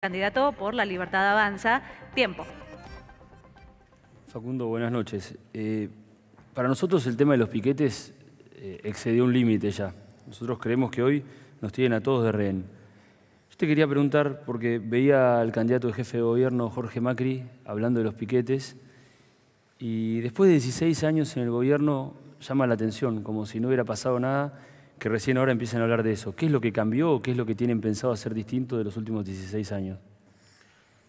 candidato por la Libertad Avanza. Tiempo. Facundo, buenas noches. Eh, para nosotros el tema de los piquetes eh, excedió un límite ya. Nosotros creemos que hoy nos tienen a todos de rehén. Yo te quería preguntar, porque veía al candidato de jefe de gobierno, Jorge Macri, hablando de los piquetes, y después de 16 años en el gobierno llama la atención, como si no hubiera pasado nada, que recién ahora empiecen a hablar de eso. ¿Qué es lo que cambió o qué es lo que tienen pensado hacer distinto de los últimos 16 años?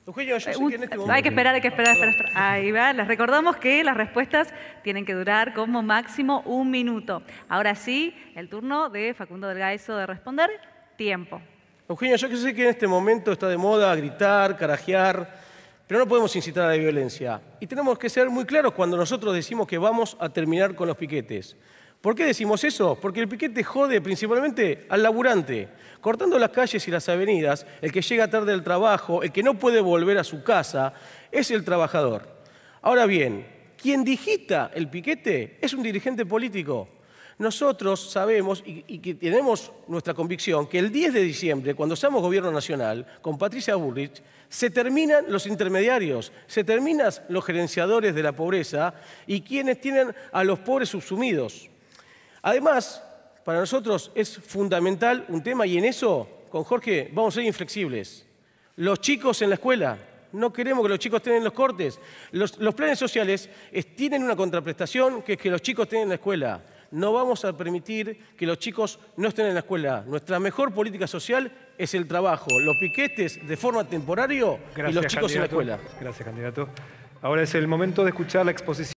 Eugenio, yo sé que en este momento... Hay que esperar, hay que esperar, Ahí va. Les recordamos que las respuestas tienen que durar como máximo un minuto. Ahora sí, el turno de Facundo Delgaiso de responder. Tiempo. Eugenio, yo sé que en este momento está de moda gritar, carajear, pero no podemos incitar a la violencia. Y tenemos que ser muy claros cuando nosotros decimos que vamos a terminar con los piquetes. ¿Por qué decimos eso? Porque el piquete jode principalmente al laburante, cortando las calles y las avenidas, el que llega tarde al trabajo, el que no puede volver a su casa, es el trabajador. Ahora bien, quien digita el piquete es un dirigente político. Nosotros sabemos y, que tenemos nuestra convicción que el 10 de diciembre, cuando seamos gobierno nacional, con Patricia Bullrich, se terminan los intermediarios, se terminan los gerenciadores de la pobreza y quienes tienen a los pobres subsumidos. Además, para nosotros es fundamental un tema y en eso, con Jorge, vamos a ser inflexibles. Los chicos en la escuela, no queremos que los chicos estén en los cortes. Los, planes sociales tienen una contraprestación que es que los chicos estén en la escuela. No vamos a permitir que los chicos no estén en la escuela. Nuestra mejor política social es el trabajo, los piquetes de forma temporaria y los chicos en la escuela. Gracias, candidato. Ahora es el momento de escuchar la exposición.